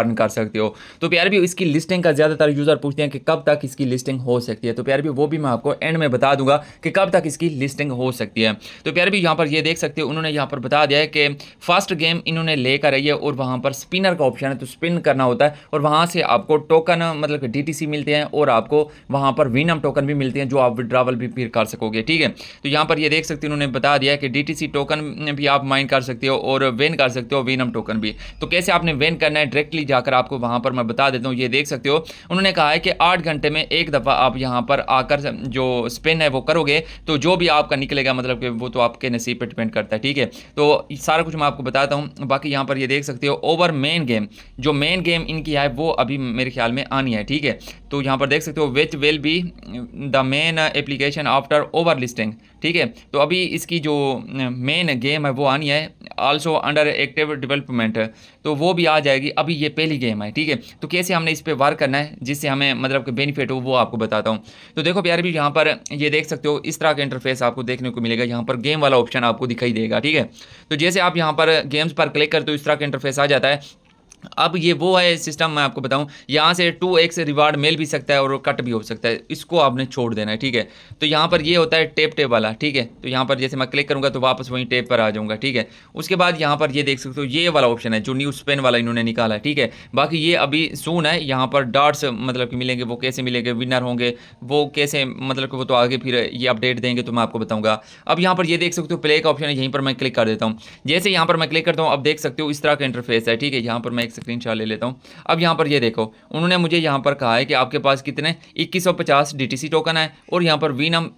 earn कर सकते हो तो प्यार भी इसकी लिस्टिंग का ज़्यादातर यूज़र पूछते हैं कि कब तक इसकी लिस्टिंग हो सकती है तो प्यार भी वो भी मैं आपको एंड में बता दूंगा कि कब तक इसकी लिस्टिंग हो सकती है तो प्यार भी यहाँ पर ये देख सकते हो उन्होंने यहाँ पर बता दिया है कि फर्स्ट गेम इन्होंने लेकर आई है और वहाँ पर स्पिनर का ऑप्शन है तो स्पिन करना होता है और वहाँ से आपको टोकन मतलब डी मिलते हैं और आपको वहाँ पर विनम टोकन भी मिलते हैं जो आप विड्रावल भी फिर कर सकोगे ठीक है तो यहाँ पर ये देख सकते हो उन्होंने बता दिया कि डी टोकन भी आप माइन कर सकते हो और वेन कर सकते हो विनम टोकन भी तो कैसे आपने वेन करना है डायरेक्टली डायरेक्टली जाकर आपको वहाँ पर मैं बता देता हूँ ये देख सकते हो उन्होंने कहा है कि आठ घंटे में एक दफ़ा आप यहाँ पर आकर जो स्पिन है वो करोगे तो जो भी आपका निकलेगा मतलब कि वो तो आपके नसीब पर डिपेंड करता है ठीक है तो सारा कुछ मैं आपको बताता हूँ बाकी यहाँ पर ये देख सकते हो ओवर मेन गेम जो मेन गेम इनकी है वो अभी मेरे ख्याल में आनी है ठीक है तो यहाँ पर देख सकते हो which will be the main application after over listing ठीक है तो अभी इसकी जो मेन गेम है वो आनी है आल्सो अंडर एक्टिव डेवलपमेंट तो वो भी आ जाएगी अभी ये पहली गेम है ठीक है तो कैसे हमने इस पर वर्क करना है जिससे हमें मतलब कि बेनिफिट हो वो आपको बताता हूँ तो देखो प्यार भी यहाँ पर ये देख सकते हो इस तरह का इंटरफेस आपको देखने को मिलेगा यहाँ पर गेम वाला ऑप्शन आपको दिखाई देगा ठीक है तो जैसे आप यहाँ पर गेम्स पर क्लिक करते हो इस तरह का इंटरफेस आ जाता है अब ये वो है सिस्टम मैं आपको बताऊं यहाँ से टू एक्स रिवार्ड मिल भी सकता है और कट भी हो सकता है इसको आपने छोड़ देना है ठीक है तो यहाँ पर ये होता है टेप टेप वाला ठीक है तो यहाँ पर जैसे मैं क्लिक करूँगा तो वापस वहीं टेप पर आ जाऊँगा ठीक है उसके बाद यहाँ पर ये देख सकते हो ये वाला ऑप्शन है जो न्यूज़ पेन वाला इन्होंने निकाला है ठीक है बाकी ये अभी सून है यहाँ पर डार्ट्स मतलब कि मिलेंगे वो कैसे मिलेंगे विनर होंगे वो कैसे मतलब कि वो तो आगे फिर ये अपडेट देंगे तो मैं आपको बताऊँगा अब यहाँ पर ये देख सकते हो प्ले का ऑप्शन है यहीं पर मैं क्लिक कर देता हूँ जैसे यहाँ पर मैं क्लिक करता हूँ अब देख सकते हो इस तरह का इंटरफेस है ठीक है यहाँ पर मैं एक स्क्रीन ले लेता हूँ अब यहाँ पर ये देखो उन्होंने मुझे यहाँ पर कहा है कि आपके पास कितने इक्कीस सौ पचास टोकन है और यहाँ पर वी नम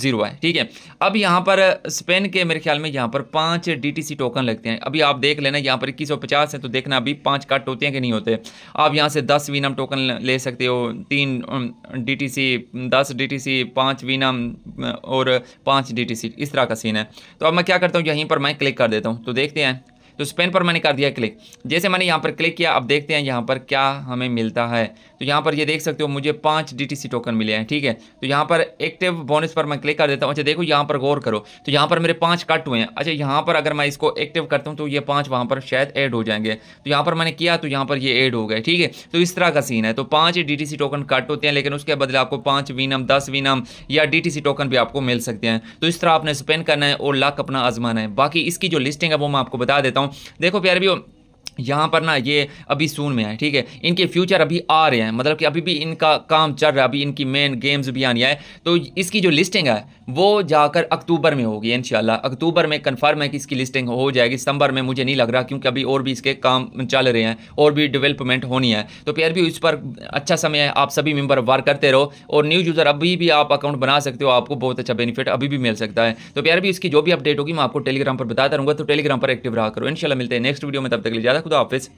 ज़ीरो है ठीक है अब यहाँ पर स्पेन के मेरे ख्याल में यहाँ पर पाँच डी टोकन लगते हैं अभी आप देख लेना यहाँ पर इक्कीस सौ पचास है तो देखना अभी पाँच कट होते हैं कि नहीं होते आप यहाँ से दस वी नम टोकन ले सकते हो तीन डी टी सी दस डी टी सी पाँच वी नम और पाँच डी टी सी इस तरह का सीन है तो अब मैं क्या करता हूँ यहीं पर मैं क्लिक कर देता हूँ तो देखते हैं तो स्पेन पर मैंने कर दिया क्लिक जैसे मैंने यहाँ पर क्लिक किया अब देखते हैं यहाँ पर क्या हमें मिलता है तो यहाँ पर ये यह देख सकते हो मुझे पाँच डी टोकन मिले हैं ठीक है तो यहाँ पर एक्टिव बोनस पर मैं क्लिक कर देता हूँ अच्छा देखो यहाँ पर गौर करो तो यहाँ पर मेरे पाँच कट हुए हैं अच्छा यहाँ पर अगर मैं इसको एक्टिव करता हूँ तो ये पाँच वहाँ पर शायद एड हो जाएंगे तो यहाँ पर मैंने किया तो यहाँ पर ये एड हो गए ठीक है तो इस तरह का सीन है तो पाँच डी टोकन कट होते हैं लेकिन उसके बदले आपको पाँच वीनम दस वीनम या डी टोकन भी आपको मिल सकते हैं तो इस तरह आपने स्पेन करना है और लक अपना आजमाना है बाकी इसकी जो लिस्टिंग है वो मैं आपको बता देता हूँ हूँ देखो प्यारे भी यहाँ पर ना ये अभी सून में है ठीक है इनके फ्यूचर अभी आ रहे हैं मतलब कि अभी भी इनका काम चल रहा है अभी इनकी मेन गेम्स भी आनी है तो इसकी जो लिस्टिंग है वो जाकर अक्टूबर में होगी इन अक्टूबर में कन्फर्म है कि इसकी लिस्टिंग हो जाएगी सितंबर में मुझे नहीं लग रहा क्योंकि अभी और भी इसके काम चल रहे हैं और भी डिवेलपमेंट होनी है तो फिर भी उस पर अच्छा समय है आप सभी मेम्बर वर्क करते रहो और न्यू यूज़र अभी भी आप अकाउंट बना सकते हो आपको बहुत अच्छा बेनिफिट अभी भी मिल सकता है तो फिर भी इसकी जो भी अपडेट होगी मैं आपको टेलीग्राम पर बताता रहूँगा तो टेलीग्राम पर एक्टिव रहा करो इनशाला मिलते हैं नेक्स्ट वीडियो में तब तक ले जाता Marco da Alves